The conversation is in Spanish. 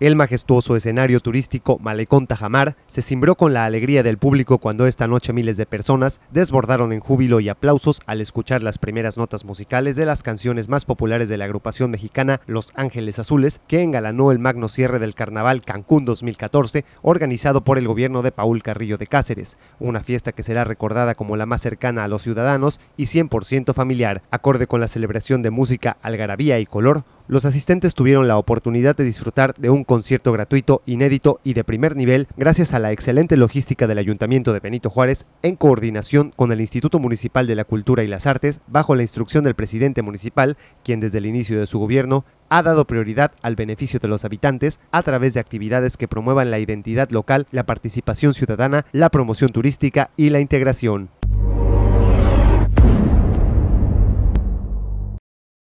El majestuoso escenario turístico Malecón Tajamar se cimbró con la alegría del público cuando esta noche miles de personas desbordaron en júbilo y aplausos al escuchar las primeras notas musicales de las canciones más populares de la agrupación mexicana Los Ángeles Azules, que engalanó el magno cierre del Carnaval Cancún 2014, organizado por el gobierno de Paul Carrillo de Cáceres, una fiesta que será recordada como la más cercana a los ciudadanos y 100% familiar, acorde con la celebración de música, algarabía y color, los asistentes tuvieron la oportunidad de disfrutar de un concierto gratuito, inédito y de primer nivel gracias a la excelente logística del Ayuntamiento de Benito Juárez en coordinación con el Instituto Municipal de la Cultura y las Artes bajo la instrucción del presidente municipal, quien desde el inicio de su gobierno ha dado prioridad al beneficio de los habitantes a través de actividades que promuevan la identidad local, la participación ciudadana, la promoción turística y la integración.